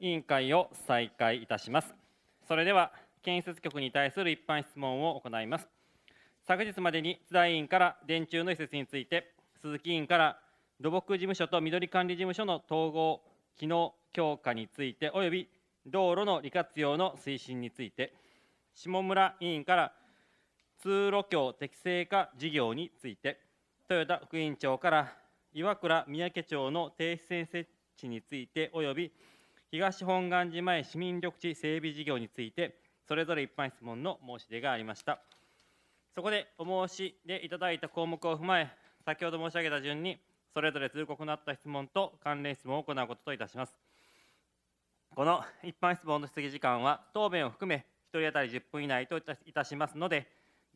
委員会を再開いたします。それでは建設局に対する一般質問を行います。昨日までに津田委員から電柱の移設について、鈴木委員から土木事務所と緑管理事務所の統合、機能強化について、および道路の利活用の推進について、下村委員から通路橋適正化事業について、豊田副委員長から岩倉三宅町の停止線設置について、および東本願寺前市民緑地整備事業についてそれぞれ一般質問の申し出がありましたそこでお申し出いただいた項目を踏まえ先ほど申し上げた順にそれぞれ通告のあった質問と関連質問を行うことといたしますこの一般質問の質疑時間は答弁を含め1人当たり10分以内といたしますので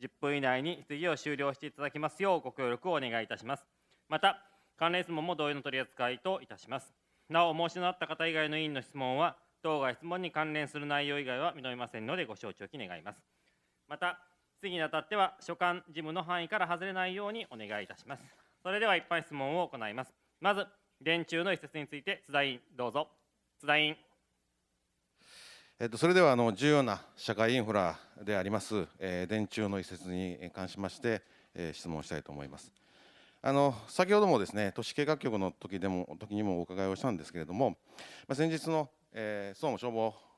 10分以内に質疑を終了していただきますようご協力をお願いいたしますまた関連質問も同様の取り扱いといたしますなお申しのあった方以外の委員の質問は当該質問に関連する内容以外は認めませんのでご承知おき願いますまた質疑にあたっては所管事務の範囲から外れないようにお願いいたしますそれでは一般質問を行いますまず電柱の一節について津田委員どうぞ津田委員えっと、それではあの重要な社会インフラであります、えー、電柱の移設に関しまして、えー、質問したいと思います。あの先ほどもですね都市計画局の時でも時にもお伺いをしたんですけれども、まあ、先日の、えー、総務消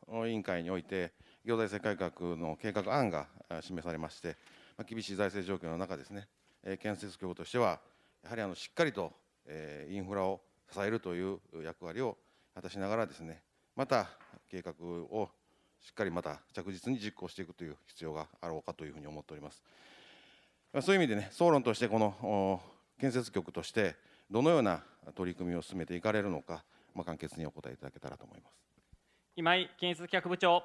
防委員会において行財政改革の計画案が示されまして、まあ、厳しい財政状況の中ですね、えー、建設局としてはやはりあのしっかりと、えー、インフラを支えるという役割を果たしながらですねまた計画をしっかりまた着実に実行していくという必要があろうかというふうに思っております。そういう意味でね、総論としてこの建設局としてどのような取り組みを進めていかれるのか、まあ、簡潔にお答えいただけたらと思います今井建設企画部長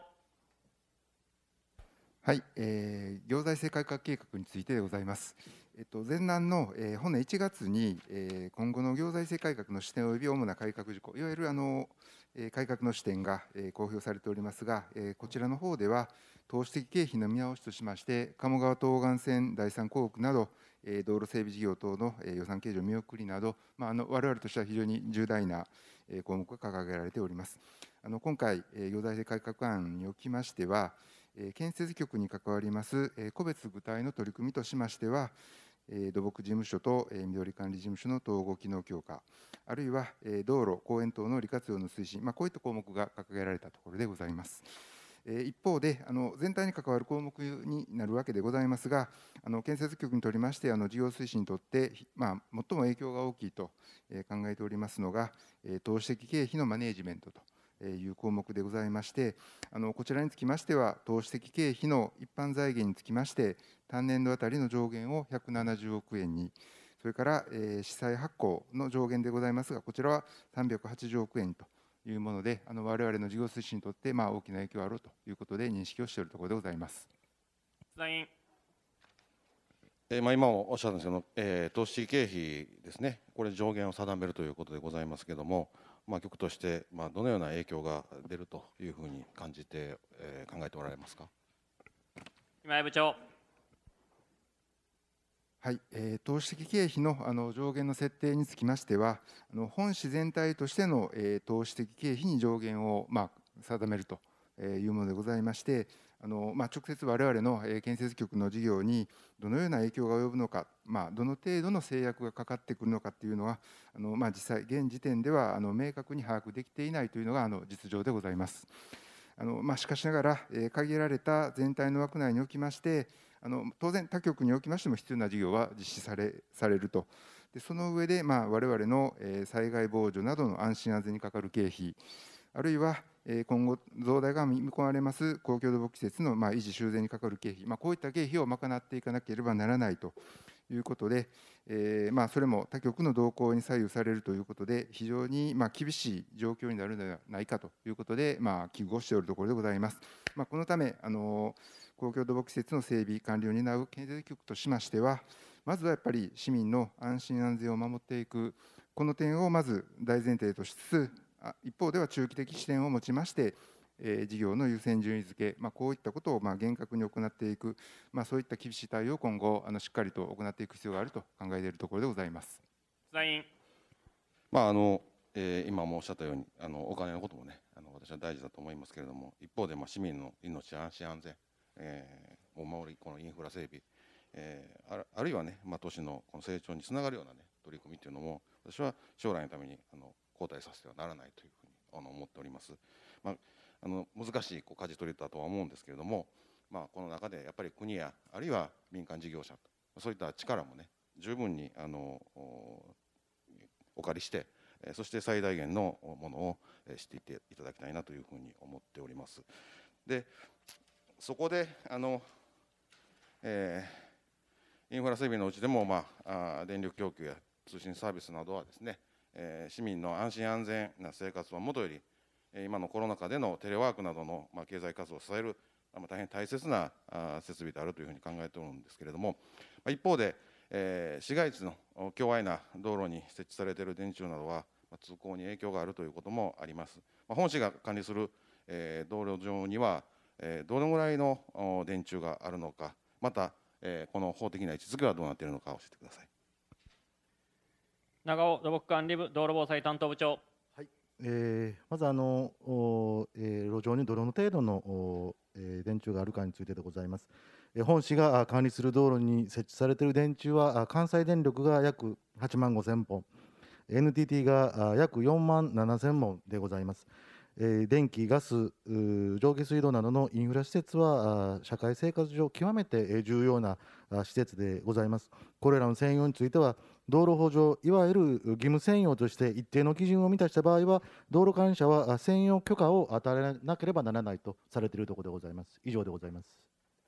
はい、えー、行財政改革計画についてでございます。えっと、前段の、えー、本年1月に、えー、今後の行財政改革の視点及び主な改革事項、いわゆるあの、えー、改革の視点が、えー、公表されておりますが、えー、こちらの方では、投資的経費の見直しとしまして、鴨川東岸線第三広目など、道路整備事業等の予算計上見送りなど、まあ、あの我々としては非常に重大な項目が掲げられております。あの今回、行財政改革案におきましては、建設局に関わります個別具体の取り組みとしましては、土木事務所と緑管理事務所の統合機能強化、あるいは道路、公園等の利活用の推進、まあ、こういった項目が掲げられたところでございます。一方であの全体に関わる項目になるわけでございますがあの建設局にとりましてあの事業推進にとって、まあ、最も影響が大きいと考えておりますのが投資的経費のマネジメントと。いう項目でございましてあのこちらにつきましては投資的経費の一般財源につきまして単年度あたりの上限を170億円にそれから、えー、資債発行の上限でございますが、こちらは380億円というもので、あの我々の事業推進にとってまあ大きな影響があろうということで認識をしているところでございます。えまあ、今おっしゃったんですけど、えー、投資経費ですね、これ上限を定めるということでございますけれども、まあ、局として、まあ、どのような影響が出るというふうに感じて、えー、考えておられますか今井部長。はい、えー、投資的経費のあの上限の設定につきましては、あの本市全体としての、えー、投資的経費に上限を、まあ、定めるというものでございまして、あのまあ、直接我々の、えー、建設局の事業にどのような影響が及ぶのか、まあ、どの程度の制約がかかってくるのかというのは、あのまあ、実際、現時点ではあの明確に把握できていないというのがあの実情でございます。あのまあ、しかしながら、え限られた全体の枠内におきまして、あの当然他局におきましても必要な事業は実施されされると。でその上で、まあ、我々の災害防除などの安心安全にかかる経費あるいは今後増大が見込まれます公共土木施設のま維持修繕にかかる経費、まあ、こういった経費を賄っていかなければならないということで、えー、まそれも他局の動向に左右されるということで非常にま厳しい状況になるのではないかということで、ま危惧をしておるところでございます。まあ、このためあのー公共土木施設の整備、管理を担う建設局としましては、まずはやっぱり市民の安心安全を守っていく、この点をまず大前提としつつ、一方では中期的視点を持ちまして、え事業の優先順位付け、まあ、こういったことをまあ厳格に行っていく、まあ、そういった厳しい対応を今後、あのしっかりと行っていく必要があると考えているところでございます。まあのえー、今もおっしゃったようにあのお金のこともねあの私は大事だと思いますけれども一方でまあ市民の命安心安全えー、お守り、このインフラ整備、えー、あるいはね、まあ、都市のこの成長につながるような、ね、取り組みというのも、私は将来のためにあの後退させてはならないというふうにあの思っております。まあ、あの難しいこう舵取りだとは思うんですけれども、まあ、この中でやっぱり国や、あるいは民間事業者、そういった力もね、十分にあのお借りして、そして最大限のものをしていっていただきたいなというふうに思っております。でそこであの、えー、インフラ整備のうちでも、まあ、あ電力供給や通信サービスなどはですね、えー、市民の安心安全な生活はもとより今のコロナ禍でのテレワークなどの、まあ、経済活動を支える、まあ、大変大切なあ設備であるというふうに考えておるんですけれども、まあ、一方で、えー、市街地の狭隘な道路に設置されている電柱などは、まあ、通行に影響があるということもあります。まあ、本市が管理する、えー、道路上にはえどのぐらいの電柱があるのかまた、えこの法的な位置づけはどうなっているのか教えてください長尾土木管理部道路防災担当部長えー、まずあの、えー、路上にどの程度の、えー、電柱があるかについてでございます、え本市が管理する道路に設置されている電柱は関西電力が約8万5000本 NTT が約4万7000本でございます、電気、ガス、上下水道などのインフラ施設は社会生活上、極めて重要な施設でございます。これらの専用については、道路法上、いわゆる義務専用として一定の基準を満たした場合は、道路管理者は専用許可を与えなければならないとされているところでございます。以上でございます。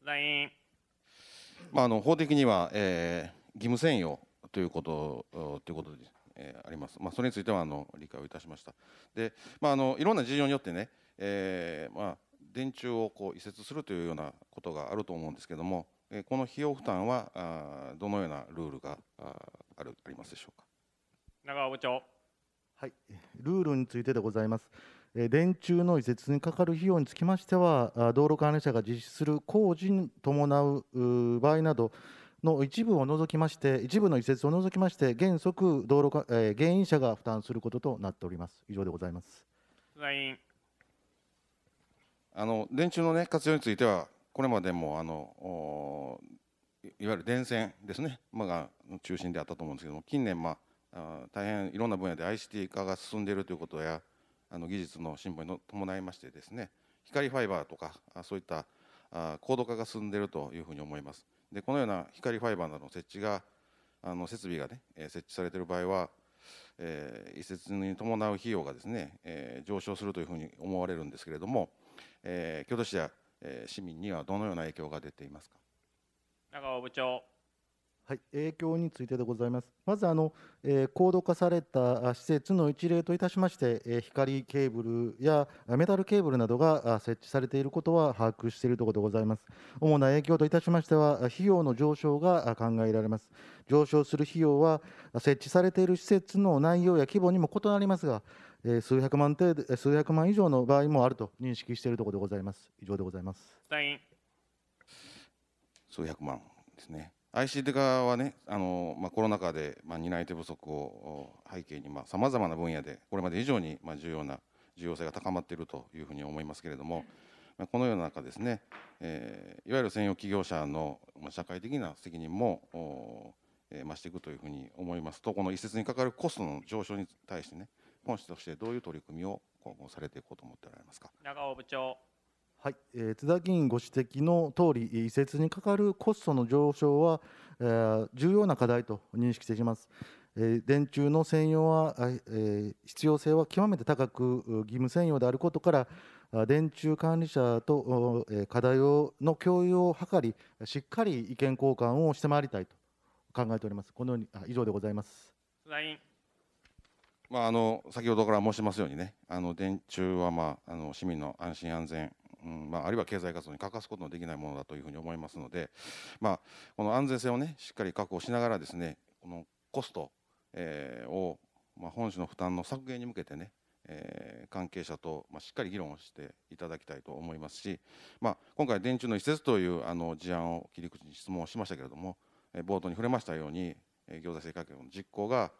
まあ、あの法的には、えー、義務専用ということということです。えー、あります、まあ、それについてはあの理解をいたしましたで、まあ、あのいろんな事情によってね、えー、まあ、電柱をこう移設するというようなことがあると思うんですけども、えこの費用負担はあどのようなルールがああるありますでしょうか長尾部長はいルールについてでございます。え電柱の移設にかかる費用につきましては道路管理者が実施する工事に伴う場合などの一部を除きまして、一部の移設を除きまして、原則道路か、えー、原因者が負担することとなっております。以上でございます。あの電柱のね活用については、これまでもあのいわゆる電線ですね、まあ、が中心であったと思うんですけども、近年まあ大変いろんな分野で ICT 化が進んでいるということや、あの技術の進歩に伴いましてですね、光ファイバーとかそういった高度化が進んでいるというふうに思います。でこのような光ファイバーなどの設置があの設備がね設置されている場合は、えー、移設に伴う費用がですね、えー、上昇するというふうに思われるんですけれども、えー、京都市や、えー、市民にはどのような影響が出ていますか長尾部長はい、影響についてでございます。まずあの、えー、高度化された施設の一例といたしまして、えー、光ケーブルやメタルケーブルなどが設置されていることは把握しているところでございます。主な影響といたしましては、費用の上昇が考えられます。上昇する費用は、設置されている施設の内容や規模にも異なりますが、え数百万程度数百万以上の場合もあると認識しているところでございます。以上でございます。数百万ですね。ICT 側はねあの、まあ、コロナ禍で、まあ、担い手不足を背景にさまざ、まな分野でこれまで以上に、まあ、重要な重要性が高まっているというふうに思いますけれども、まあ、このような中ですね、えー、いわゆる専用企業者の、まあ、社会的な責任も、えー、増していくというふうに思いますとこの移設にかかるコストの上昇に対してね本市としてどういう取り組みを今後されていこうと思っておられますか長尾部長はい、えー、津田議員ご指摘の通り、移設にかかるコストの上昇は、えー、重要な課題と認識しています。えー、電柱の専用は、えー、必要性は極めて高く、義務専用であることから、電柱管理者と、えー、課題をの共有を図り、しっかり意見交換をしてまいりたいと考えております。このようにあ以上でございます。津田委員まあ、あの先ほどから申しますようにね、あの電柱は、まあ、あの市民の安心安全うんまあ、あるいは経済活動に欠かすことのできないものだというふうに思いますので、まあ、この安全性を、ね、しっかり確保しながらですねこのコスト、えー、を、まあ、本市の負担の削減に向けてね、えー、関係者と、まあ、しっかり議論をしていただきたいと思いますし、まあ、今回電柱の移設というあの事案を切り口に質問をしましたけれども、えー、冒頭に触れましたように、えー、行財政改革の実行が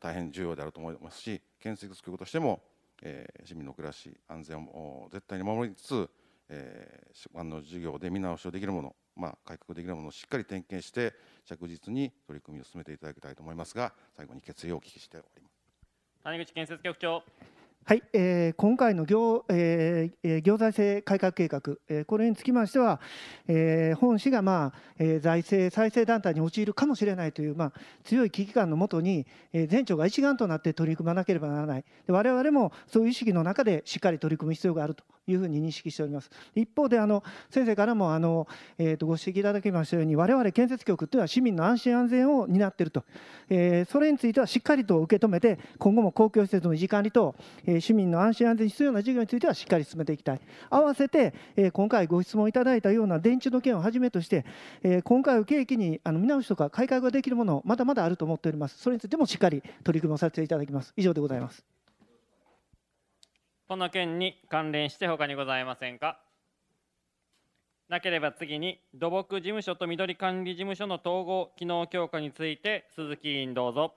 大変重要であると思いますし建設局としても、えー、市民の暮らし安全を絶対に守りつつえ版の事業で見直しをできるもの、まあ、改革できるものをしっかり点検して着実に取り組みを進めていただきたいと思いますが最後に決意をお聞きしております谷口建設局長はい、えー、今回の行,、えー、行財政改革計画、えー、これにつきましては、えー、本市が、まあえー、財政再生団体に陥るかもしれないという、まあ、強い危機感のもとに、えー、全庁が一丸となって取り組まなければならないで我々もそういう意識の中でしっかり取り組む必要があるというふうに認識しております一方であの先生からもあの、えー、とご指摘いただきましたように我々建設局というのは市民の安心安全を担っていると、えー、それについてはしっかりと受け止めて今後も公共施設の維持管理と、えー、市民の安心安全に必要な事業についてはしっかり進めていきたい合わせて、えー、今回ご質問いただいたような電柱の件をはじめとして、えー、今回を契機にあの見直しとか改革ができるものまだまだあると思っておりますそれについてもしっかり取り組みをさせていただきます以上でございますこの件に関連して他にございませんかなければ次に土木事務所と緑管理事務所の統合機能強化について鈴木委員どうぞ。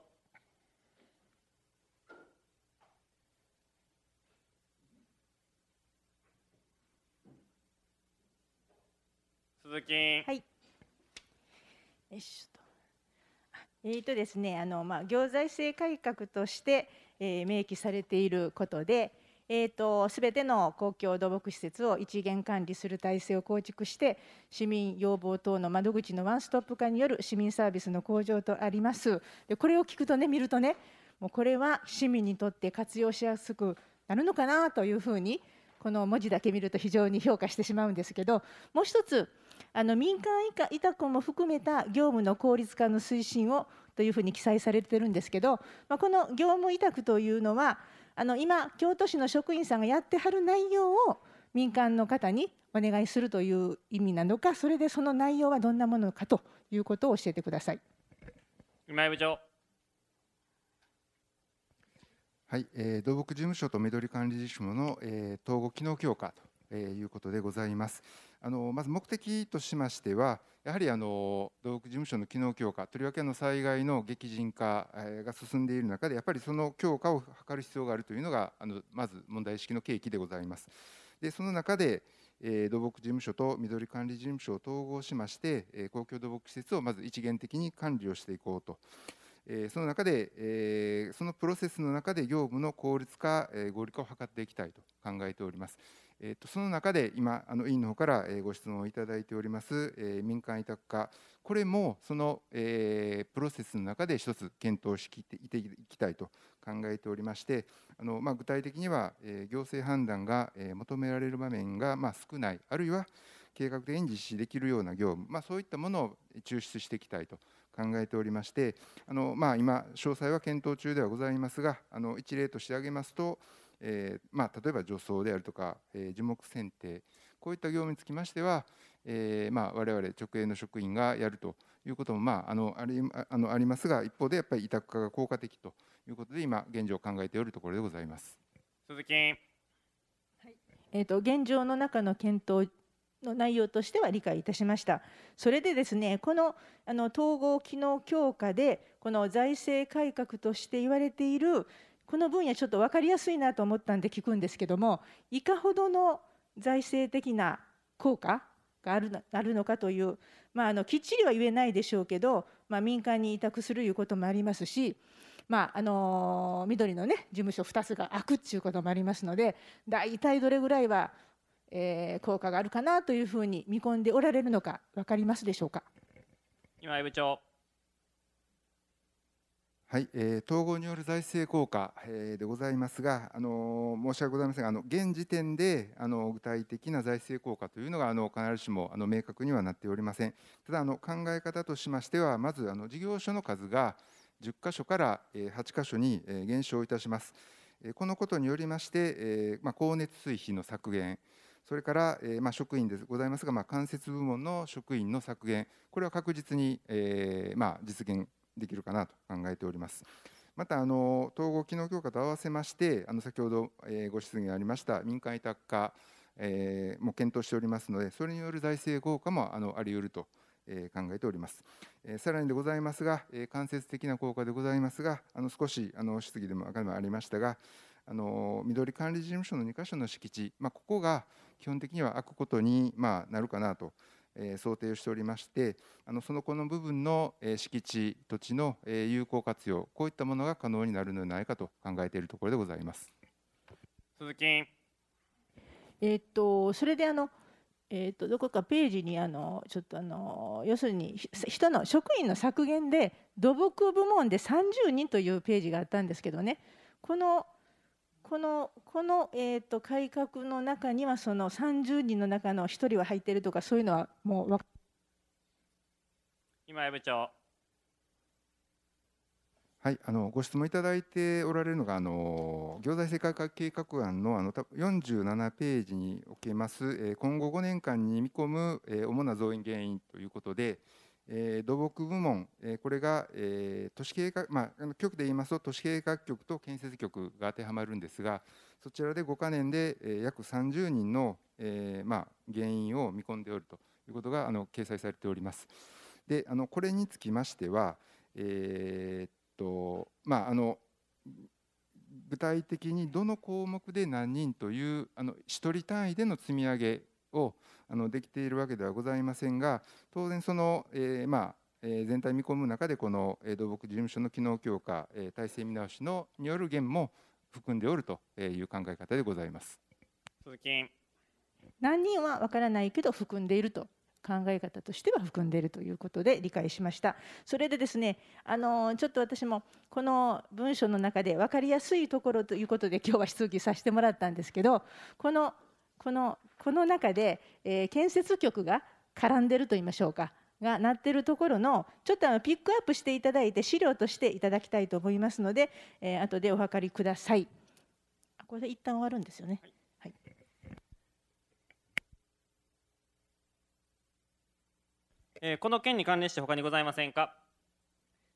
鈴木はい。よしと。えーとですね、あのまあ行財政改革として、えー、明記されていることで、えーと、全ての公共土木施設を一元管理する体制を構築して市民要望等の窓口のワンストップ化による市民サービスの向上とありますでこれを聞くとね見るとねもうこれは市民にとって活用しやすくなるのかなというふうにこの文字だけ見ると非常に評価してしまうんですけどもう一つあの民間委託も含めた業務の効率化の推進をというふうに記載されてるんですけど、まあ、この業務委託というのはあの今京都市の職員さんがやってはる内容を民間の方にお願いするという意味なのかそれでその内容はどんなものかということを教えてください。今井部長はい、えー、土木事務所と緑管理事務の、えー、統合機能強化とえいうことでございます。あのまず目的としましてはやはりあの土木事務所の機能強化とりわけの災害の激甚化が進んでいる中でやっぱりその強化を図る必要があるというのがあのまず問題意識の契機でございます。でその中でえ土木事務所と緑管理事務所を統合しまして、え公共土木施設をまず一元的に管理をしていこうと、えその中で、えそのプロセスの中で業務の効率化、え合理化を図っていきたいと考えております。えっとその中で今あの委員の方からご質問をいただいております、え民間委託化これもその、えプロセスの中で一つ検討していていきたいと考えておりましてあの、ま具体的には、え行政判断が、え求められる場面が、ま少ないあるいは計画的に実施できるような業務、まそういったものを抽出していきたいと考えておりましてあの、ま今詳細は検討中ではございますがあの一例として挙げますとえー、まあ、例えば除草であるとか、え樹木剪定こういった業務につきましては、えー、まあ、我々直営の職員がやるということも、まあ、あのありあのありますが一方でやっぱり委託化が効果的ということで今現状考えておるところでございます。鈴木、はい、えーと現状の中の検討の内容としては理解いたしました。それでですね、このあの統合機能強化で、この財政改革として言われているこの分野ちょっと分かりやすいなと思ったんで聞くんですけどもいかほどの財政的な効果があるのあるのかという、まあ、あのきっちりは言えないでしょうけど、まあ、民間に委託するいうこともありますし、まああの緑の、ね、事務所2つが開くっていうこともありますので大体どれぐらいは、えー、効果があるかなというふうに見込んでおられるのか分かりますでしょうか。今部長はい、えー、統合による財政効果、えー、でございますが、あのー、申し訳ございませんが、あの現時点であの具体的な財政効果というのがあの必ずしもあの明確にはなっておりません。ただあの考え方としましては、まずあの事業所の数が10箇所から8箇所に減少いたします。このことによりまして、えまあ、光熱水費の削減、それから、えまあ、職員でございますが、まあ、間接部門の職員の削減、これは確実に、えまあ、実現できるかなと考えております。またあの統合機能強化と合わせましてあの先ほど、えご質疑がありました民間委託化、えも検討しておりますのでそれによる財政効果もあのあり得ると。考えております。さらにでございますが、間接的な効果でございますが、あの少しあの質疑でもありましたが、あの緑管理事務所の2か所の敷地、まあ、ここが基本的には空くことに、まあ、なるかなとえ想定をしておりましてあのそのこの部分の、え敷地土地の、え有効活用こういったものが可能になるのではないかと考えているところでございます。鈴木えー、っとそれであのえー、とどこかページにあのちょっとあの要するに人の職員の削減で土木部門で30人というページがあったんですけどねこのこのこの、えーと、改革の中にはその30人の中の1人は入っているとかそういうのはもう今矢部長はいあのご質問いただいておられるのがあの行財政改革計画案のあの47ページにおけます今後5年間に見込む主な増員原因ということで。え土木部門、えこれが、え都市計画、まあ、局で言いますと都市計画局と建設局が当てはまるんですがそちらで5か年で、え約30人の、えまあ、原因を見込んでおるということがあの掲載されております。であのこれにつきましては、えー、っとまあ、あの具体的にどの項目で何人というあの1人単位での積み上げをあのできているわけではございませんが当然その、えー、まあ全体見込む中でこの土木事務所の機能強化体制見直しのによる減も含んでおるという考え方でございます鈴木何人はわからないけど含んでいると考え方としては含んでいるということで理解しました。それでですね、あのちょっと私もこの文書の中で分かりやすいところということで今日は質疑させてもらったんですけど、このこのこの中で、えー、建設局が絡んでると言いましょうかがなってるところのちょっとあのピックアップしていただいて資料としていただきたいと思いますので、えー、後でお分かりください。これで一旦終わるんですよね。はいえこの件に関連して他にございませんか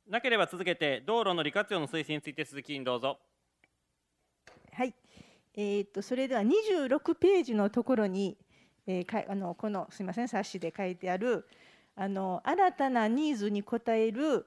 なければ続けて道路の利活用の推進について鈴木委員どうぞ。えー、とそれでは26ページのところに、えー、かあのこのすみません冊子で書いてあるあの新たなニーズに応える、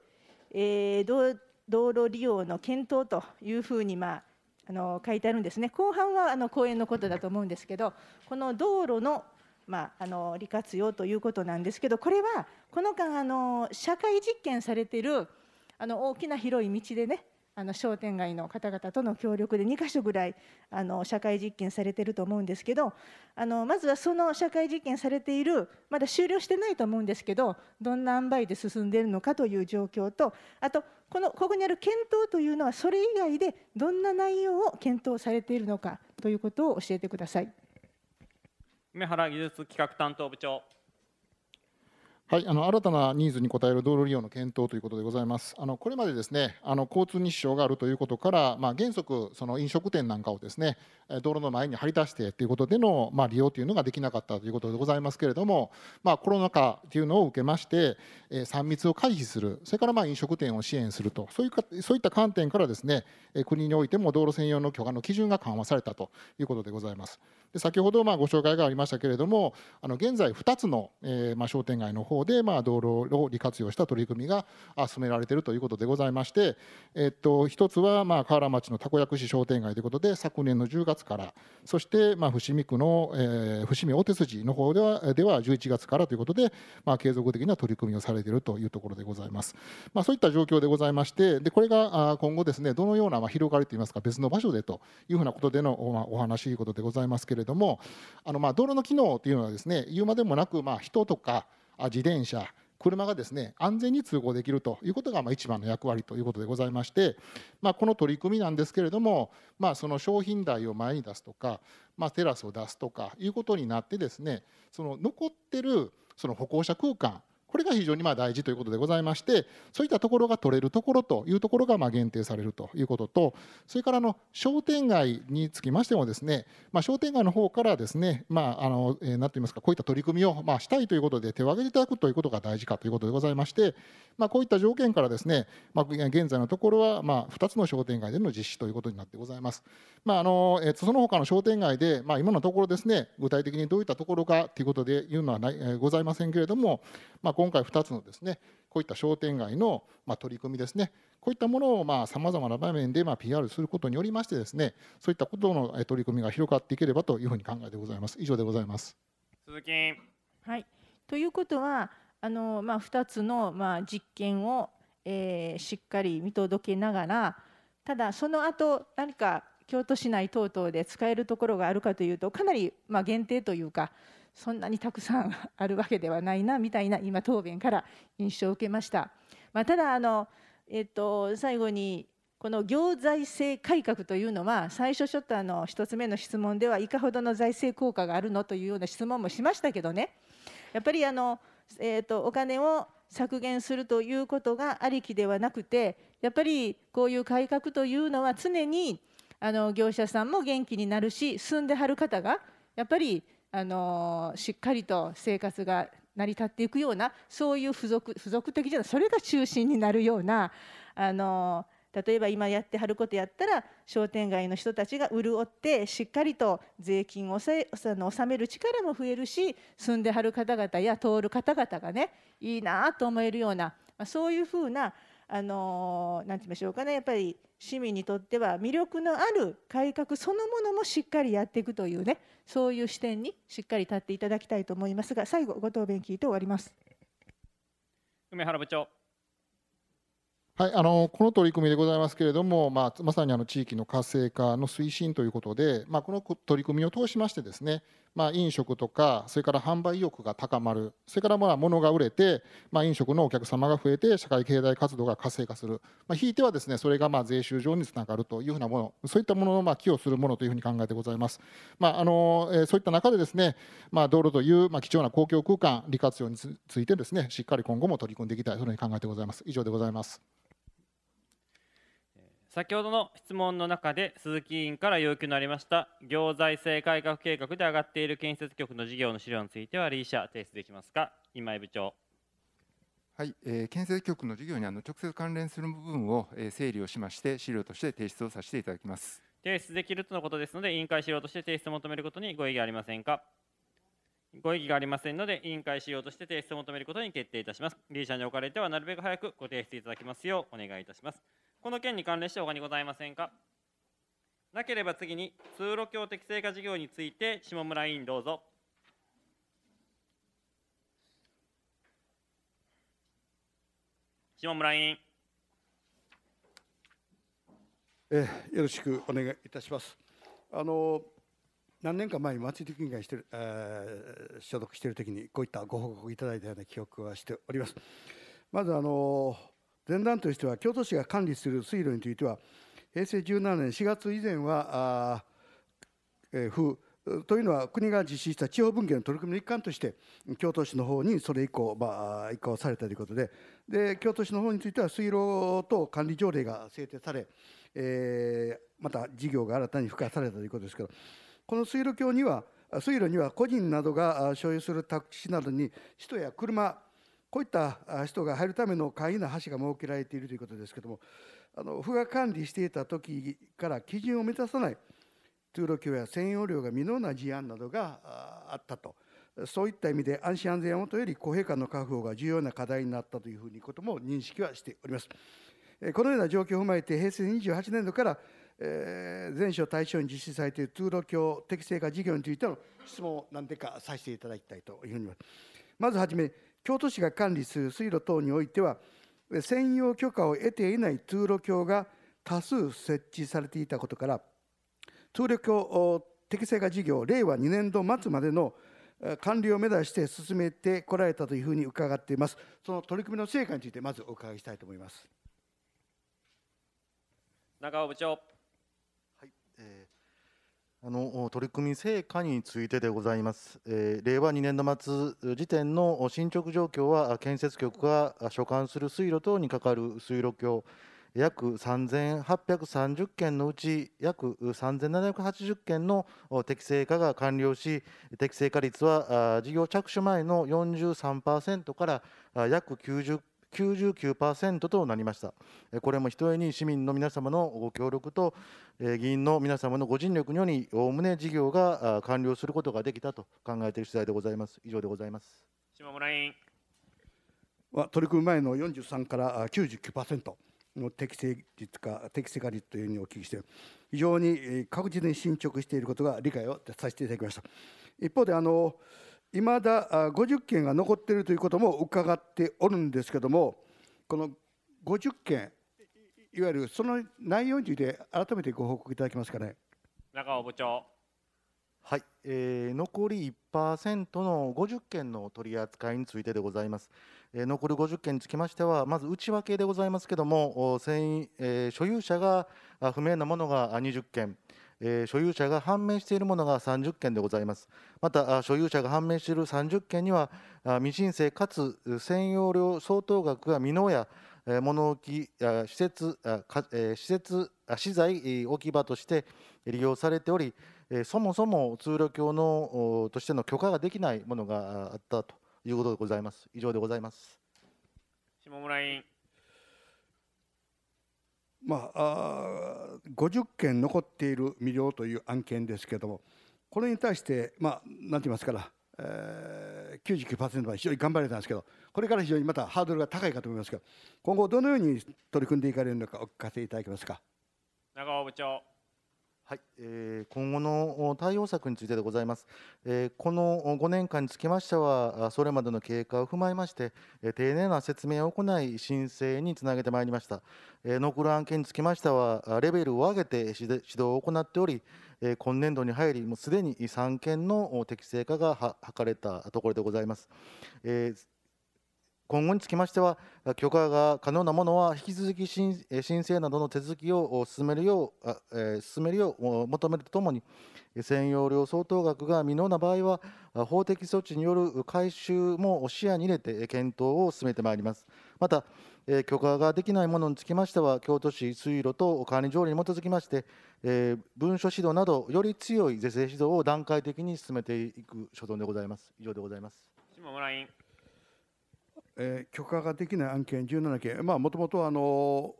えー、道路利用の検討というふうに、まあ、あの書いてあるんですね後半はあの公園のことだと思うんですけどこの道路のまあ、あの利活用ということなんですけどこれはこの間あの社会実験されてるあの大きな広い道でねあの商店街の方々との協力で2か所ぐらいあの社会実験されてると思うんですけどあのまずはその社会実験されているまだ終了してないと思うんですけどどんな塩梅で進んでいるのかという状況とあとこのここにある検討というのはそれ以外でどんな内容を検討されているのかということを教えてください梅原技術企画担当部長はい、あの新たなニーズに応える道路利用の検討ということでございます。あのこれまでですね、あの交通日照があるということから、まあ、原則その飲食店なんかをですね、道路の前に張り出してということでの、まあ、利用というのができなかったということでございますけれども、まあ、コロナ禍というのを受けまして、えー、3密を回避するそれからまあ飲食店を支援するとそういうそういった観点からですね国においても道路専用の許可の基準が緩和されたということでございます。で先ほどまあご紹介がありましたけれどもあの現在2つの、えー、まあ商店街の方でまあ道路を利活用した取り組みが進められているということでございまして、えっと、1つはまあ河原町のたこ焼く市商店街ということで昨年の10月からそして、まあ、伏見区の、えー、伏見大手筋の方ではでは11月からということで、まあ、継続的な取り組みをされているというところでございます、まあ、そういった状況でございましてでこれが今後ですねどのような、まあ、広がりといいますか別の場所でというふうなことでの、まあ、お話ということでございますけれどもあの、まあ、道路の機能というのはですね言うまでもなく、ま人とか自転車車がですね安全に通行できるということがまあ一番の役割ということでございまして、まあ、この取り組みなんですけれども、まあ、その商品台を前に出すとか、まあ、テラスを出すとかいうことになってですねその残ってるその歩行者空間これが非常にまあ大事ということでございましてそういったところが取れるところというところがま限定されるということとそれからの商店街につきましてもですね、まあ、商店街の方からですねまあと言いますかこういった取り組みをましたいということで手を挙げていただくということが大事かということでございまして、まあ、こういった条件からですね、まあ、現在のところはま2つの商店街での実施ということになってございます。まああのその他の商店街で、ま今のところですね具体的にどういったところかということで言うのはない、ございませんけれども、ま今回2つのですねこういった商店街のま取り組みですねこういったものをまさまざまな場面でま PR することによりましてですねそういったことの取り組みが広がっていければというふうに考えてございます以上でございます鈴木はいということはあのまあ、2つのま実験をえしっかり見届けながらただその後何か京都市内等々で使えるところがあるかというとかなりま限定というかそんなにたくさんあるわけではないなみたいな今答弁から印象を受けました。まあ、ただあの、えっと、最後にこの行財政改革というのは最初ちょっとあの1つ目の質問ではいかほどの財政効果があるのというような質問もしましたけどねやっぱりあの、えっとお金を削減するということがありきではなくてやっぱりこういう改革というのは常にあの業者さんも元気になるし住んではる方がやっぱりあのしっかりと生活が成り立っていくようなそういう付属付属的じゃないそれが中心になるようなあの例えば今やってはることやったら商店街の人たちが潤ってしっかりと税金を納める力も増えるし住んではる方々や通る方々がねいいなと思えるような、まあ、そういうふうなあの何て言いましょうかねやっぱり市民にとっては魅力のある改革そのものもしっかりやっていくというねそういう視点にしっかり立っていただきたいと思いますが最後ご答弁聞いて終わります梅原部長はい、あのこの取り組みでございますけれども、まあ、まさにあの地域の活性化の推進ということで、まあ、この取り組みを通しましてですね、まあ、飲食とかそれから販売意欲が高まるそれからまあ物が売れて、まあ、飲食のお客様が増えて社会経済活動が活性化する、まあ、ひいてはですねそれがまあ税収上につながるというふうなものそういったもののまあ寄与するものというふうに考えてございます、まああのえー、そういった中でですね、まあ、道路というまあ貴重な公共空間利活用についてですねしっかり今後も取り組んでいきたいというふうに考えてございます以上でございます。先ほどの質問の中で鈴木委員から要求のありました行財政改革計画で上がっている建設局の事業の資料については、リーャ提出できますか、今井部長。はい、えー、建設局の事業にあの直接関連する部分を、えー、整理をしまして、資料として提出をさせていただきます。提出できるとのことですので、委員会資料として提出を求めることにご異議ありませんか。ご異議がありませんので、委員会資料として提出を求めることに決定いたします。リーャにおかれては、なるべく早くご提出いただきますようお願いいたします。この件に関連して他にございませんかなければ次に通路橋適正化事業について下村委員どうぞ。下村委員。えよろしくお願いいたします。あの何年か前に町陸議会してる、えー、所属しているときにこういったご報告をいただいたような記憶はしております。まずあのー前段としては京都市が管理する水路については平成17年4月以前はえー、というのは国が実施した地方分権の取り組みの一環として京都市の方にそれ以降、まあ、移行されたということでで京都市の方については水路等管理条例が制定され、えー、また事業が新たに付加されたということですけどこの水路橋には水路には個人などが所有する宅地などに人や車こういった人が入るための簡易な橋が設けられているということですけれどもあの府が管理していた時から基準を満たさない通路橋や専用料が未納な事案などがあったとそういった意味で安心安全をもとより公平感の確保が重要な課題になったというふうにことも認識はしております。このような状況を踏まえて平成28年度から全省対象に実施されている通路橋適正化事業についての質問を何でかさせていただきたいというふうに思います。まずはじめ京都市が管理する水路等においては専用許可を得ていない通路橋が多数設置されていたことから通路橋適正化事業令和2年度末までの管理を目指して進めてこられたというふうに伺っていますその取り組みの成果についてまずお伺いしたいと思います長尾部長あの取り組み成果についてでございます、えー、令和2年度末時点の進捗状況は建設局が所管する水路等にかかる水路橋約3830件のうち約3780件の適正化が完了し適正化率は事業着手前の43%から約90 99%となりました。これもひとえに市民の皆様のご協力と議員の皆様のご尽力により、おおむね事業が完了することができたと考えている次第でございます。以上でございます。島村委員は取り組む前の43から99%の適正率か適正化率というふうにお聞きして、非常に確実に進捗していることが理解をさせていただきました。一方であのいまだ50件が残っているということも伺っておるんですけども、この50件、いわゆるその内容について、改めてご報告いただけますかね。中尾部長はい、えー、残り1%の50件の取り扱いについてでございます。えー、残る50件につきましては、まず内訳でございますけども、繊維えー、所有者が不明なものが20件。えー、所有者が判明しているものが30件でございます。また、所有者が判明している30件には、未申請かつ専用料相当額が未納や、物置、施設、施設資材置き場として利用されており、そもそも通路橋のとしての許可ができないものがあったということでございます。以上でございます。下村委員まあ、50件残っている未了という案件ですけれども、これに対して、まあ、なんて言いますから、えー、99%は非常に頑張れたんですけど、これから非常にまたハードルが高いかと思いますけど、今後、どのように取り組んでいかれるのか、お聞かせいただけますか。長尾部長はい、えー、今後の対応策についてでございます、えー、この5年間につきましては、それまでの経過を踏まえまして、えー、丁寧な説明を行い、申請につなげてまいりました。えー、残る案件につきましては、レベルを上げて指導を行っており、えー、今年度に入り、もうすでに3件の適正化が図れたところでございます。えー今後につきましては、許可が可能なものは引き続き申請などの手続きを進めるようえ進めるよう求めるとともに、専用料相当額が未納な場合は、法的措置による回収も視野に入れて検討を進めてまいります。また、許可ができないものにつきましては、京都市水路と管理条例に基づきまして、文書指導など、より強い是正指導を段階的に進めていく所存でございます。以上でございます。下村委員えー、許可ができない案件17件、まあ、もともとあの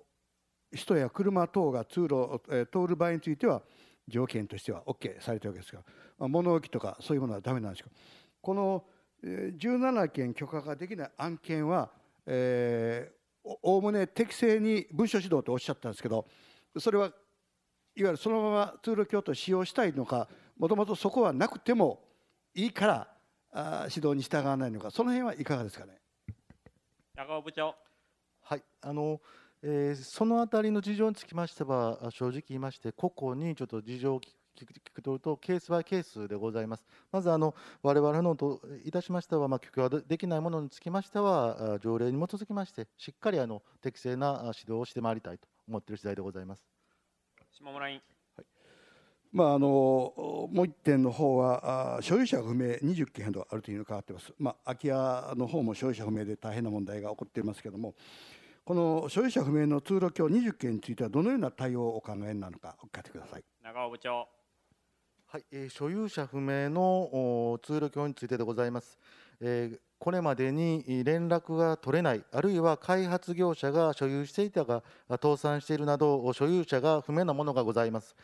人や車等が通路、えー、通る場合については条件としては OK されてるわけですが、まあ、物置とかそういうものはダメなんですけどこの、えー、17件許可ができない案件は、えー、おおむね適正に文書指導とおっしゃったんですけどそれはいわゆるそのまま通路京都使用したいのかもともとそこはなくてもいいからあ指導に従わないのかその辺はいかがですかね。中尾部長。はい、あの、えー、そのあたりの事情につきましては、正直言いまして、個々にちょっと事情を聞くとると、ケースバイケースでございます。まずあの、我々のといたしましては、まあ、許可できないものにつきましては、条例に基づきまして、しっかりあの適正な指導をしてまいりたいと思っている次第でございます。下村委員まあ、あのもう1点の方は所有者不明20件ほどあるというのが変わっています、まあ、空き家の方も所有者不明で大変な問題が起こっていますけれどもこの所有者不明の通路橋20件についてはどのような対応をお考えなのかお聞かせください長尾部長はい、えー、所有者不明の通路橋についてでございます、えー、これまでに連絡が取れないあるいは開発業者が所有していたが倒産しているなど所有者が不明なものがございます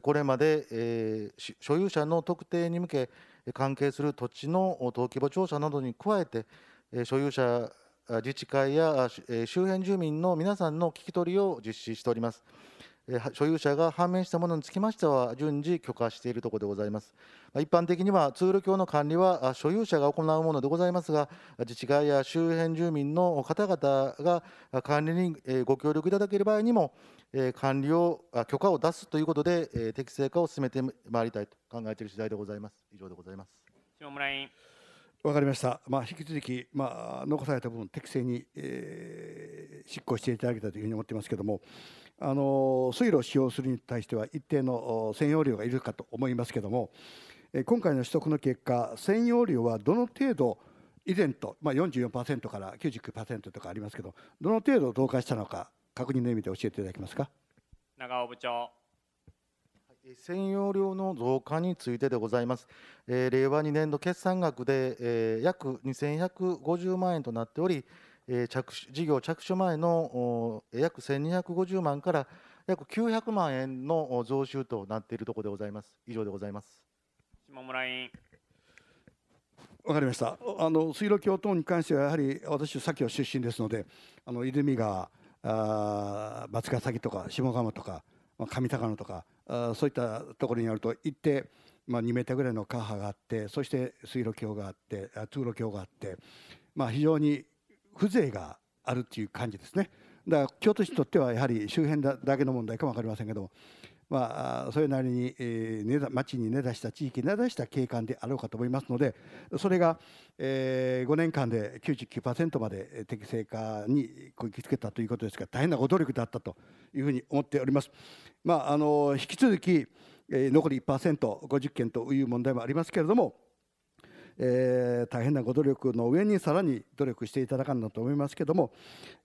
これまで、えー、所有者の特定に向け関係する土地の登記簿調査などに加えて所有者自治会や周辺住民の皆さんの聞き取りを実施しております。所有者が判明したものにつきましては順次許可しているところでございます一般的には通路橋の管理は所有者が行うものでございますが自治会や周辺住民の方々が管理にご協力いただける場合にも管理を許可を出すということで適正化を進めてまいりたいと考えている次第でございます以上でございます下村委員わかりました、まあ、引き続き、まあ、残された部分、適正に、えー、執行していただけたというふうに思っていますけれども、あの水路を使用するに対しては一定の専用量がいるかと思いますけども今回の取得の結果専用量はどの程度以前と、まあ、44%から99%とかありますけどどの程度増加したのか確認の意味で教えていただけますか長尾部長専用量の増加についてでございます、え令和2年度決算額で、え約2150万円となっており、え着手事業着手前の約1250万から約900万円の増収となっているところでございます。以上でございます。下村委員。わかりました。あの水路橋等に関してはやはり私先を出身ですので、あの泉川あ松ヶ崎とか下鴨とか、まあ、上高野とかあそういったところにあると行って。まあ、2メートルぐらいの川波があってそして水路橋があって通路橋があって、まあ、非常に風情があるっていう感じですね。だから京都市にとってはやはり周辺だだけの問題かも分かりませんけども、まあ、それなりに、えー、根だ町に根ざした地域に根ざした景観であろうかと思いますのでそれが、えー、5年間で99%まで適正化にこぎつけたということですが大変なご努力だったというふうに思っております。まあ、あの引き続き、えー、残り1%、50件という問題もありますけれどもえー、大変なご努力の上にさらに努力していただかんだと思いますけども、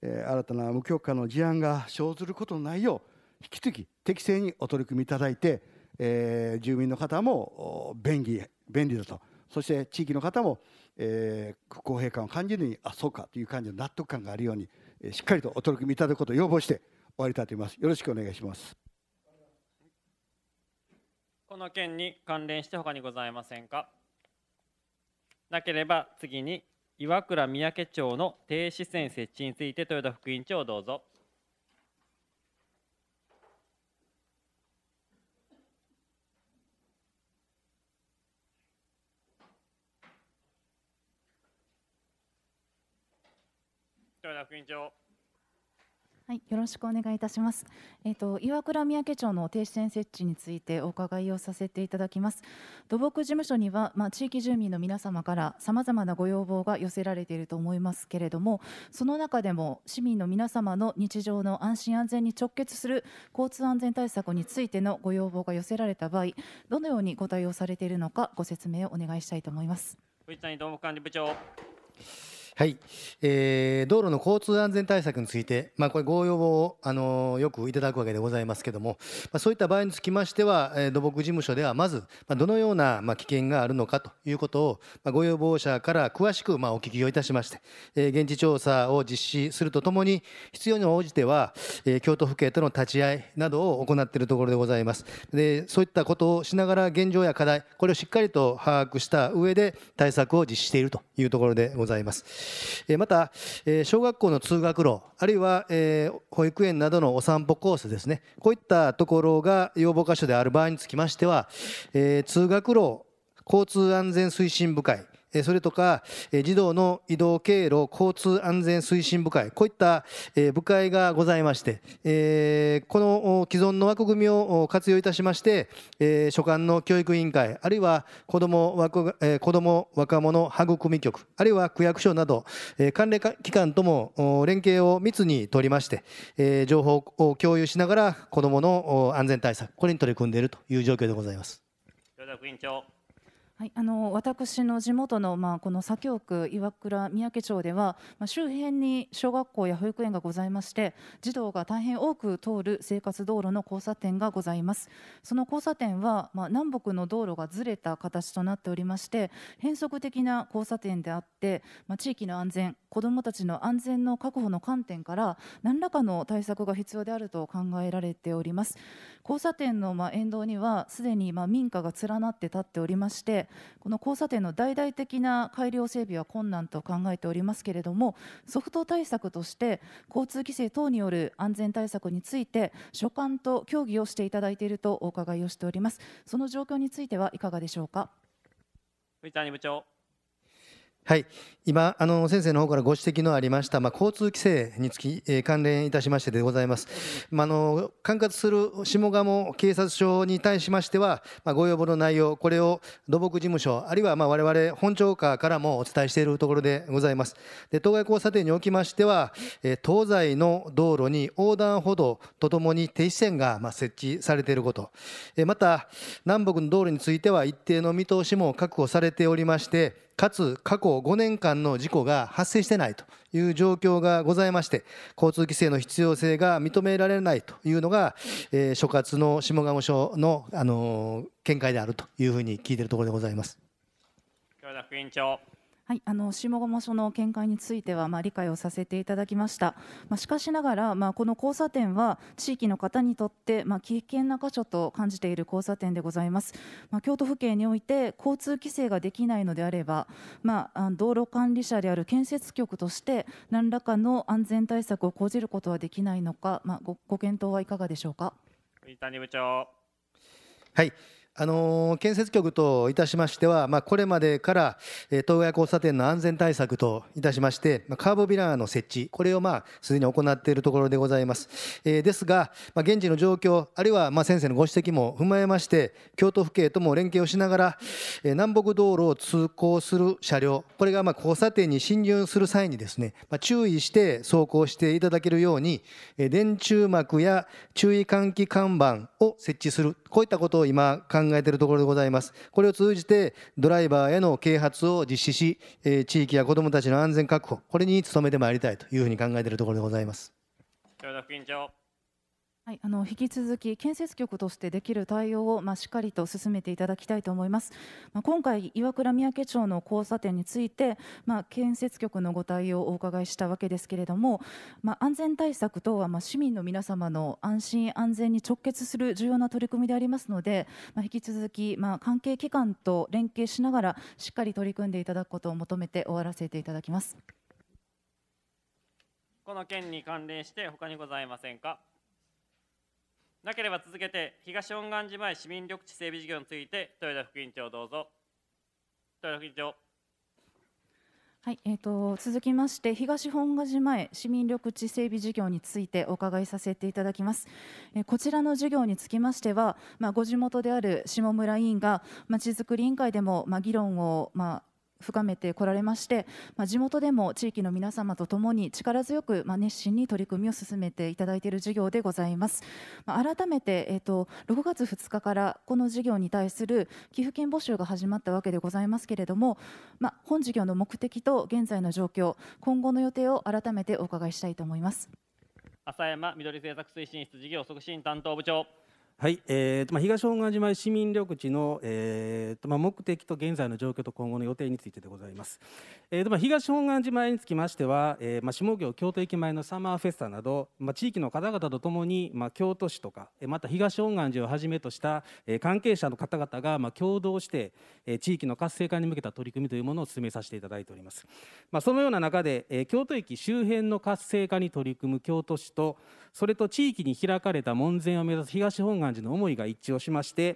えー、新たな無許可の事案が生ずることのないよう引き続き適正にお取り組みいただいて、えー、住民の方も便利便利だとそして地域の方も、えー、公平感を感じるにあそうかという感じの納得感があるように、えしっかりとお取り組みいただくことを要望して終わりたいと思いますよろしくお願いしますこの件に関連して他にございませんかなければ次に岩倉三宅町の低視線設置について豊田副委員長どうぞ。豊田副委員長。はい、よろしくお願いいたします。えっ、ー、と岩倉三宅町の停止線設置についてお伺いをさせていただきます。土木事務所にはまあ、地域住民の皆様から様々なご要望が寄せられていると思いますけれども、その中でも市民の皆様の日常の安心安全に直結する交通安全対策についてのご要望が寄せられた場合、どのようにご対応されているのかご説明をお願いしたいと思います。藤谷土木管理部長。はい、えー、道路の交通安全対策について、まあ、これ、ご要望を、あのよくいただくわけでございますけれども、まあ、そういった場合につきましては、えー、土木事務所ではまず、まあ、どのような、まあ、危険があるのかということを、まあ、ご要望者から詳しく、まあ、お聞きをいたしまして、えー、現地調査を実施するとともに、必要に応じては、えー、京都府警との立ち会いなどを行っているところでございます。でそういったことをしながら、現状や課題、これをしっかりと把握した上で、対策を実施しているというところでございます。また小学校の通学路あるいは保育園などのお散歩コースですねこういったところが要望箇所である場合につきましては通学路交通安全推進部会それとか児童の移動経路交通安全推進部会こういった部会がございましてこの既存の枠組みを活用いたしまして所管の教育委員会あるいは子ども子若者育み局あるいは区役所など関連機関とも連携を密に取りまして情報を共有しながら子どもの安全対策これに取り組んでいるという状況でございます。委員長はい、あの私の地元の、まあ、この左京区岩倉三宅町では、まあ、周辺に小学校や保育園がございまして児童が大変多く通る生活道路の交差点がございますその交差点は、まあ、南北の道路がずれた形となっておりまして変則的な交差点であって、まあ、地域の安全子どもたちの安全の確保の観点から何らかの対策が必要であると考えられております交差点のま沿道にはすでにま民家が連なって立っておりましてこの交差点の大々的な改良整備は困難と考えておりますけれどもソフト対策として交通規制等による安全対策について所管と協議をしていただいているとお伺いをしておりますその状況についてはいかがでしょうか。藤谷部長はい、今あの先生の方からご指摘のありました、まあ、交通規制につき、えー、関連いたしましてでございます、まあ、の管轄する下鴨警察署に対しましては、まあ、ご要望の内容これを土木事務所あるいはまあ我々本庁課からもお伝えしているところでございますで当該交差点におきましては、えー、東西の道路に横断歩道とともに停止線がまあ設置されていること、えー、また南北の道路については一定の見通しも確保されておりましてかつ過去5年間の事故が発生してないという状況がございまして交通規制の必要性が認められないというのが、えー、所轄の下鴨署の、あの見解であるというふうに聞いているところでございます。黒田副委員長はい、あの下鴨署の見解については、まあ、理解をさせていただきました、まあ、しかしながら、まあ、この交差点は地域の方にとって、まあ、危険な箇所と感じている交差点でございます、まあ、京都府警において交通規制ができないのであれば、まあ、道路管理者である建設局として何らかの安全対策を講じることはできないのか、まあ、ごご検討はいかがでしょうか。谷部長はいあの建設局といたしましては、まあ、これまでから、えー、東交差点の安全対策といたしまして、まあ、カーブビラーの設置、これをすでに行っているところでございます。えー、ですが、まあ、現地の状況、あるいはまあ先生のご指摘も踏まえまして、京都府警とも連携をしながら、えー、南北道路を通行する車両、これがまあ交差点に進入する際にですね、まあ、注意して走行していただけるように、えー、電柱幕や注意喚起看板を設置する、こういったことを今、考考えているところでございます。これを通じてドライバーへの啓発を実施し、え地域や子どもたちの安全確保、これに努めてまいりたいというふうに考えているところでございます。委員長はい、あの引き続き建設局としてできる対応を、まあ、しっかりと進めていただきたいと思います、まあ、今回、岩倉三宅町の交差点について、まあ、建設局のご対応をお伺いしたわけですけれども、まあ、安全対策等は、まあ、市民の皆様の安心・安全に直結する重要な取り組みでありますので、まあ、引き続き、まあ、関係機関と連携しながらしっかり取り組んでいただくことを求めて終わらせていただきます。この件に関連して他にございませんか。なければ続けて東本願寺前市民緑地整備事業について豊田副委員長どうぞ豊田副委員長はいえーと、続きまして東本願寺前市民緑地整備事業についてお伺いさせていただきます、えー、こちらの事業につきましては、まあ、ご地元である下村委員がまちづくり委員会でも、まあ、議論を、まあ、深めてこられまして、まあ、地元でも地域の皆様とともに力強く、まあ、熱心に取り組みを進めていただいている事業でございます、まあ、改めて、えーと、6月2日からこの事業に対する寄付金募集が始まったわけでございますけれども、まあ、本事業の目的と現在の状況今後の予定を改めてお伺いしたいと思います浅山緑政策推進室事業促進担当部長はい、えーとま東本願島市民緑地の、えーとま目的と現在の状況と今後の予定についてでございます、えーと東本願島につきましては、えーま下京京都駅前のサマーフェスタなど、ま地域の方々とともに、ま京都市とかまた東本願寺をはじめとした、えー、関係者の方々が、ま共同して、えー、地域の活性化に向けた取り組みというものを進めさせていただいております、まそのような中で、えー、京都駅周辺の活性化に取り組む京都市とそれと地域に開かれた門前を目指す東本願感じの思いが一致をしまして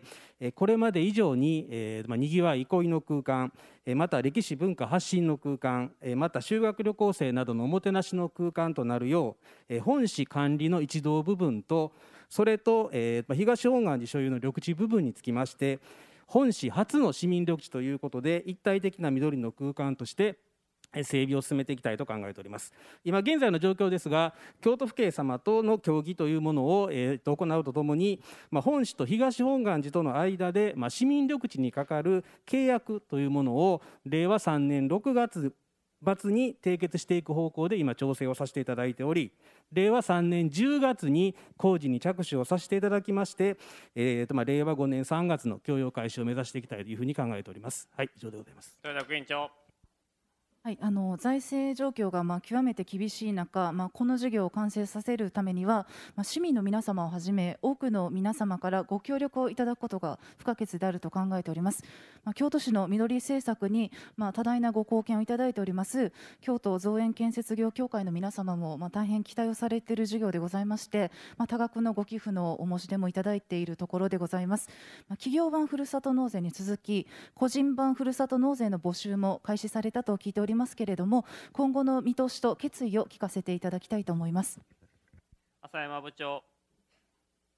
これまで以上に、えまにぎわい憩いの空間また歴史文化発信の空間また修学旅行生などのおもてなしの空間となるよう本市管理の一同部分とそれと、え東本願寺所有の緑地部分につきまして本市初の市民緑地ということで一体的な緑の空間として整備を進めていきたいと考えております今現在の状況ですが京都府警様との協議というものを、えー、と行うとともに、まあ、本市と東本願寺との間で、まあ、市民緑地にかかる契約というものを令和3年6月末に締結していく方向で今調整をさせていただいており令和3年10月に工事に着手をさせていただきまして、えーとまあ、令和5年3月の供用開始を目指していきたいというふうに考えております。はい、以上でございます豊田副委員長はい、あの財政状況がまあ極めて厳しい中、まあ、この事業を完成させるためには、まあ、市民の皆様をはじめ多くの皆様からご協力をいただくことが不可欠であると考えております、まあ、京都市の緑政策に、まあ、多大なご貢献をいただいております京都造園建設業協会の皆様も、まあ、大変期待をされている事業でございまして、まあ、多額のご寄付のお申し出もいただいているところでございます、まあ、企業版ふるさと納税に続き個人版ふるさと納税の募集も開始されたと聞いておりますますけれども今後の見通しと決意を聞かせていただきたいと思います浅山部長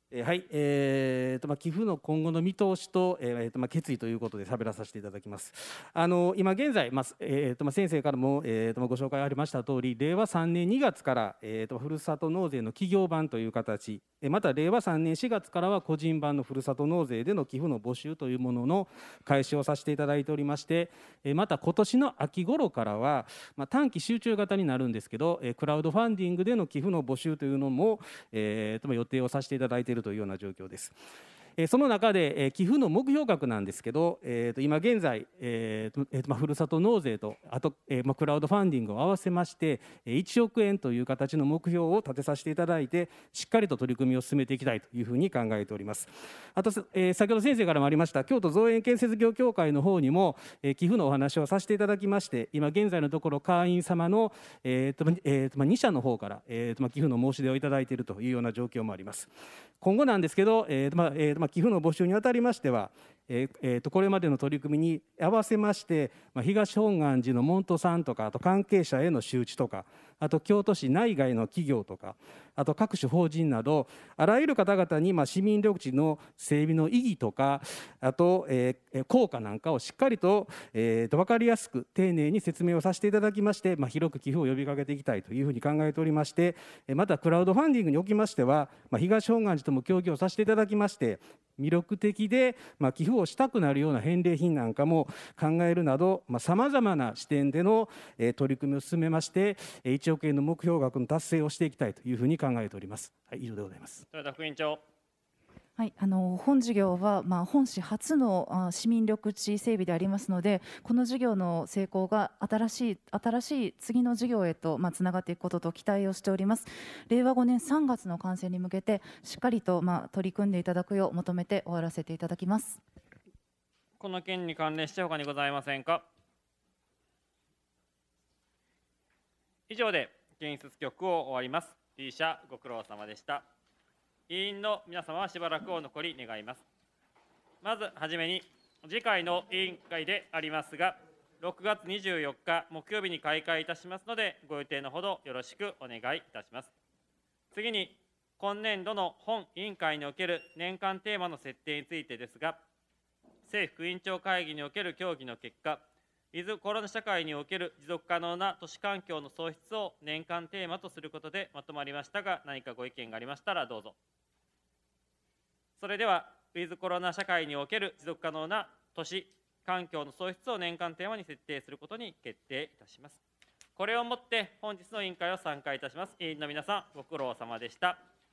えー、はい、えーとまあ、寄付の今後の見通しと,、えーとまあ、決意ということで喋らさせていただきます。あの今現在、まあえーとまあ、先生からも、えーとまあ、ご紹介ありました通り令和3年2月から、えーとふるさと納税の企業版という形また令和3年4月からは個人版のふるさと納税での寄付の募集というものの開始をさせていただいておりましてまた今年の秋頃からは、まあ、短期集中型になるんですけどクラウドファンディングでの寄付の募集というのも、えー、と予定をさせていただいているるというような状況です。その中で、寄付の目標額なんですけど、えー、と今現在、えーとえーとまあ、ふるさと納税とあと、えまあ、クラウドファンディングを合わせまして1億円という形の目標を立てさせていただいてしっかりと取り組みを進めていきたいというふうに考えておりますあと、え先ほど先生からもありました京都造園建設業協会の方にも、え寄付のお話をさせていただきまして今現在のところ会員様の、えーとえーとまあ、2社の方から、えーとまあ、寄付の申し出をいただいているというような状況もあります今後なんですけど、えーとまあえーとまあ寄付の募集にあたりましてはえー、とこれまでの取り組みに合わせまして、まあ、東本願寺の門徒さんとかあと関係者への周知とかあと京都市内外の企業とかあと各種法人などあらゆる方々にまあ市民緑地の整備の意義とかあと、えー、効果なんかをしっかりと,、えー、と分かりやすく丁寧に説明をさせていただきまして、まあ、広く寄付を呼びかけていきたいというふうに考えておりましてまたクラウドファンディングにおきましては、まあ、東本願寺とも協議をさせていただきまして魅力的で、まあ、寄付をしたくなるような返礼品なんかも考えるなどさまざ、まな視点での、え取り組みを進めまして1億円の目標額の達成をしていきたいというふうに考えております。はい、以上でございます。田副委員長はい、あの本事業は、まあ、本市初の市民緑地整備でありますのでこの事業の成功が新しい新しい次の事業へと、まあ、つながっていくことと期待をしております令和5年3月の完成に向けてしっかりと、まあ、取り組んでいただくよう求めて終わらせていただきますこの件に関連して他にございませんか以上で建設局を終わります B 社ご苦労様でした委員の皆様はしばらくお残り願います。まずはじめに、次回の委員会でありますが、6月24日木曜日に開会いたしますので、ご予定のほどよろしくお願いいたします。次に、今年度の本委員会における年間テーマの設定についてですが、政府副委員長会議における協議の結果、いズコロナ社会における持続可能な都市環境の創出を年間テーマとすることでまとまりましたが、何かご意見がありましたらどうぞ。それでは、ウィズコロナ社会における持続可能な都市環境の創出を年間テーマに設定することに決定いたします。これをもって本日の委員会を参加いたします。委員の皆さん、ご苦労様でした。